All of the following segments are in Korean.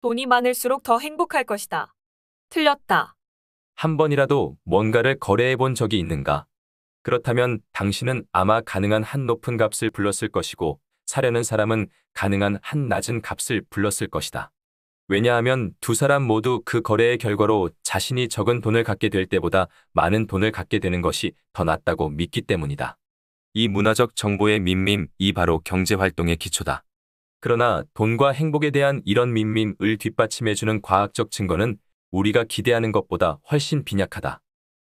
돈이 많을수록 더 행복할 것이다. 틀렸다. 한 번이라도 뭔가를 거래해 본 적이 있는가? 그렇다면 당신은 아마 가능한 한 높은 값을 불렀을 것이고 사려는 사람은 가능한 한 낮은 값을 불렀을 것이다. 왜냐하면 두 사람 모두 그 거래의 결과로 자신이 적은 돈을 갖게 될 때보다 많은 돈을 갖게 되는 것이 더 낫다고 믿기 때문이다. 이 문화적 정보의 밈밈이 바로 경제활동의 기초다. 그러나 돈과 행복에 대한 이런 민민을 뒷받침해주는 과학적 증거는 우리가 기대하는 것보다 훨씬 빈약하다.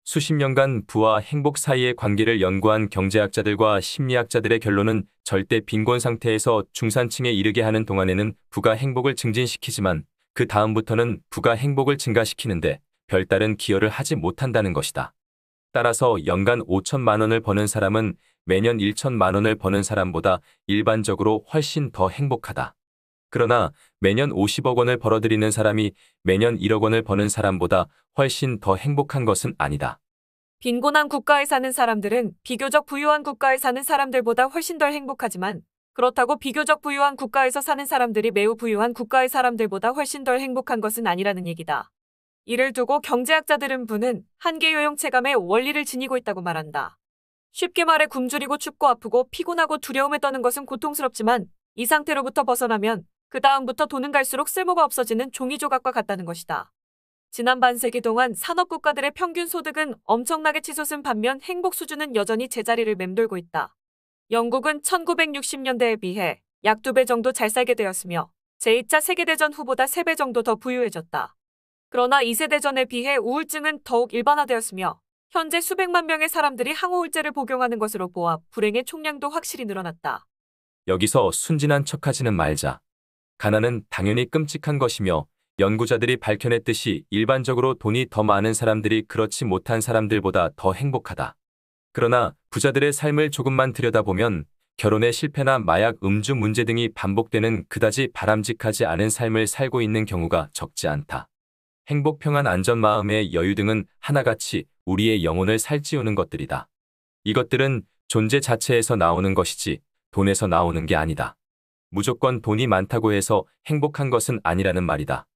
수십 년간 부와 행복 사이의 관계를 연구한 경제학자들과 심리학자들의 결론은 절대 빈곤 상태에서 중산층에 이르게 하는 동안에는 부가 행복을 증진시키지만 그 다음부터는 부가 행복을 증가시키는데 별다른 기여를 하지 못한다는 것이다. 따라서 연간 5천만 원을 버는 사람은 매년 1천만 원을 버는 사람보다 일반적으로 훨씬 더 행복하다. 그러나 매년 50억 원을 벌어들이는 사람이 매년 1억 원을 버는 사람보다 훨씬 더 행복한 것은 아니다. 빈곤한 국가에 사는 사람들은 비교적 부유한 국가에 사는 사람들보다 훨씬 덜 행복하지만 그렇다고 비교적 부유한 국가에서 사는 사람들이 매우 부유한 국가의 사람들보다 훨씬 덜 행복한 것은 아니라는 얘기다. 이를 두고 경제학자들은 부는 한계 요용 체감의 원리를 지니고 있다고 말한다. 쉽게 말해 굶주리고 춥고 아프고 피곤하고 두려움에 떠는 것은 고통스럽지만 이 상태로부터 벗어나면 그 다음부터 돈은 갈수록 쓸모가 없어지는 종이 조각과 같다는 것이다. 지난 반세기 동안 산업국가들의 평균 소득은 엄청나게 치솟은 반면 행복 수준은 여전히 제자리를 맴돌고 있다. 영국은 1960년대에 비해 약2배 정도 잘 살게 되었으며 제2차 세계대전 후보다 3배 정도 더 부유해졌다. 그러나 2세 대전에 비해 우울증은 더욱 일반화되었으며 현재 수백만 명의 사람들이 항우울제를 복용하는 것으로 보아 불행의 총량도 확실히 늘어났다. 여기서 순진한 척하지는 말자. 가난은 당연히 끔찍한 것이며 연구자들이 밝혀냈듯이 일반적으로 돈이 더 많은 사람들이 그렇지 못한 사람들보다 더 행복하다. 그러나 부자들의 삶을 조금만 들여다보면 결혼의 실패나 마약, 음주 문제 등이 반복되는 그다지 바람직하지 않은 삶을 살고 있는 경우가 적지 않다. 행복, 평안, 안전, 마음의 여유 등은 하나같이 우리의 영혼을 살찌우는 것들이다. 이것들은 존재 자체에서 나오는 것이지 돈에서 나오는 게 아니다. 무조건 돈이 많다고 해서 행복한 것은 아니라는 말이다.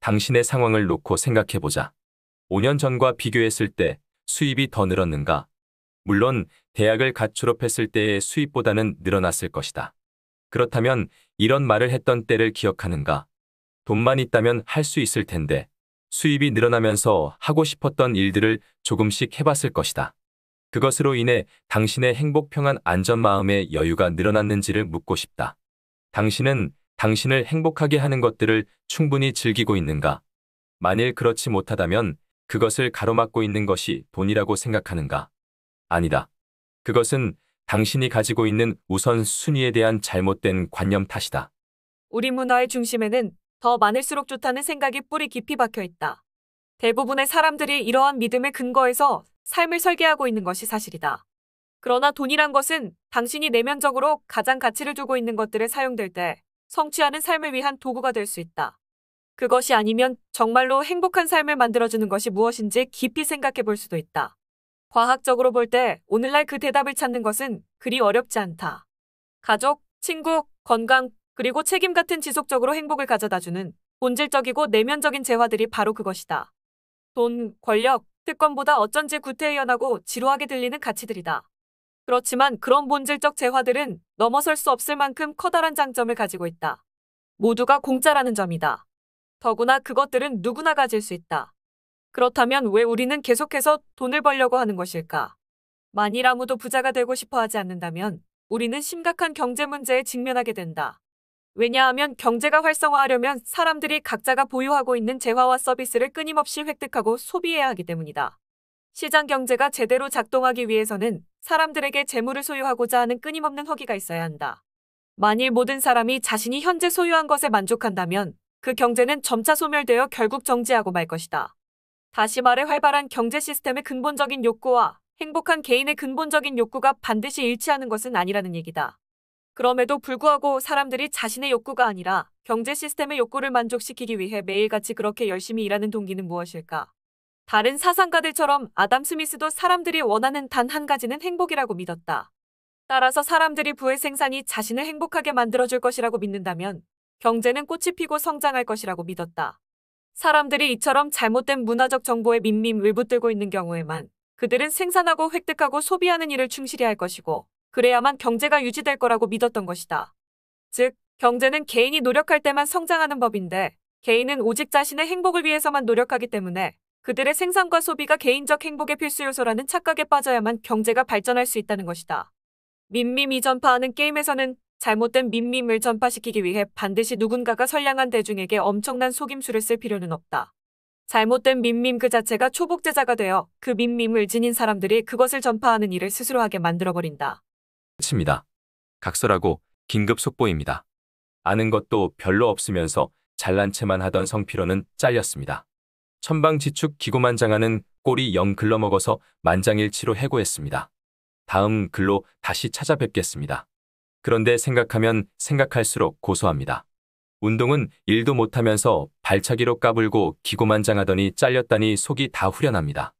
당신의 상황을 놓고 생각해보자. 5년 전과 비교했을 때 수입이 더 늘었는가? 물론 대학을 갓 졸업했을 때의 수입보다는 늘어났을 것이다. 그렇다면 이런 말을 했던 때를 기억하는가? 돈만 있다면 할 수 있을 텐데 수입이 늘어나면서 하고 싶었던 일들을 조금씩 해봤을 것이다. 그것으로 인해 당신의 행복, 평안, 안전 마음의 여유가 늘어났는지를 묻고 싶다. 당신은 당신을 행복하게 하는 것들을 충분히 즐기고 있는가? 만일 그렇지 못하다면 그것을 가로막고 있는 것이 돈이라고 생각하는가? 아니다. 그것은 당신이 가지고 있는 우선순위에 대한 잘못된 관념 탓이다. 우리 문화의 중심에는 더 많을수록 좋다는 생각이 뿌리 깊이 박혀 있다. 대부분의 사람들이 이러한 믿음의 근거에서 삶을 설계하고 있는 것이 사실이다. 그러나 돈이란 것은 당신이 내면적으로 가장 가치를 두고 있는 것들에 사용될 때 성취하는 삶을 위한 도구가 될 수 있다. 그것이 아니면 정말로 행복한 삶을 만들어주는 것이 무엇인지 깊이 생각해 볼 수도 있다. 과학적으로 볼 때 오늘날 그 대답을 찾는 것은 그리 어렵지 않다. 가족, 친구, 건강, 그리고 책임 같은 지속적으로 행복을 가져다주는 본질적이고 내면적인 재화들이 바로 그것이다. 돈, 권력, 특권보다 어쩐지 구태의연하고 지루하게 들리는 가치들이다. 그렇지만 그런 본질적 재화들은 넘어설 수 없을 만큼 커다란 장점을 가지고 있다. 모두가 공짜라는 점이다. 더구나 그것들은 누구나 가질 수 있다. 그렇다면 왜 우리는 계속해서 돈을 벌려고 하는 것일까? 만일 아무도 부자가 되고 싶어 하지 않는다면 우리는 심각한 경제 문제에 직면하게 된다. 왜냐하면 경제가 활성화하려면 사람들이 각자가 보유하고 있는 재화와 서비스를 끊임없이 획득하고 소비해야 하기 때문이다. 시장 경제가 제대로 작동하기 위해서는 사람들에게 재물을 소유하고자 하는 끊임없는 허기가 있어야 한다. 만일 모든 사람이 자신이 현재 소유한 것에 만족한다면 그 경제는 점차 소멸되어 결국 정지하고 말 것이다. 다시 말해 활발한 경제 시스템의 근본적인 욕구와 행복한 개인의 근본적인 욕구가 반드시 일치하는 것은 아니라는 얘기다. 그럼에도 불구하고 사람들이 자신의 욕구가 아니라 경제 시스템의 욕구를 만족시키기 위해 매일같이 그렇게 열심히 일하는 동기는 무엇일까? 다른 사상가들처럼 아담 스미스도 사람들이 원하는 단 한 가지는 행복이라고 믿었다. 따라서 사람들이 부의 생산이 자신을 행복하게 만들어줄 것이라고 믿는다면 경제는 꽃이 피고 성장할 것이라고 믿었다. 사람들이 이처럼 잘못된 문화적 정보에 밋밋 울부들고 있는 경우에만 그들은 생산하고 획득하고 소비하는 일을 충실히 할 것이고 그래야만 경제가 유지될 거라고 믿었던 것이다. 즉, 경제는 개인이 노력할 때만 성장하는 법인데 개인은 오직 자신의 행복을 위해서만 노력하기 때문에 그들의 생산과 소비가 개인적 행복의 필수 요소라는 착각에 빠져야만 경제가 발전할 수 있다는 것이다. 민밈이 전파하는 게임에서는 잘못된 민밈을 전파시키기 위해 반드시 누군가가 선량한 대중에게 엄청난 속임수를 쓸 필요는 없다. 잘못된 민밈 그 자체가 초복제자가 되어 그 민밈을 지닌 사람들이 그것을 전파하는 일을 스스로 하게 만들어버린다. 끝입니다. 각설하고 긴급 속보입니다. 아는 것도 별로 없으면서 잘난 체만 하던 성피로는 잘렸습니다. 천방지축 기고만장하는 꼴이 영 글러먹어서 만장일치로 해고했습니다. 다음 글로 다시 찾아뵙겠습니다. 그런데 생각하면 생각할수록 고소합니다. 운동은 일도 못하면서 발차기로 까불고 기고만장하더니 잘렸다니 속이 다 후련합니다.